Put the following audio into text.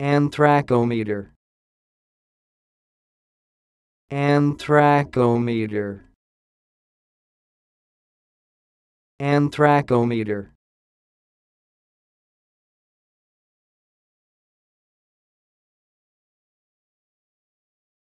Anthracometer Anthracometer Anthracometer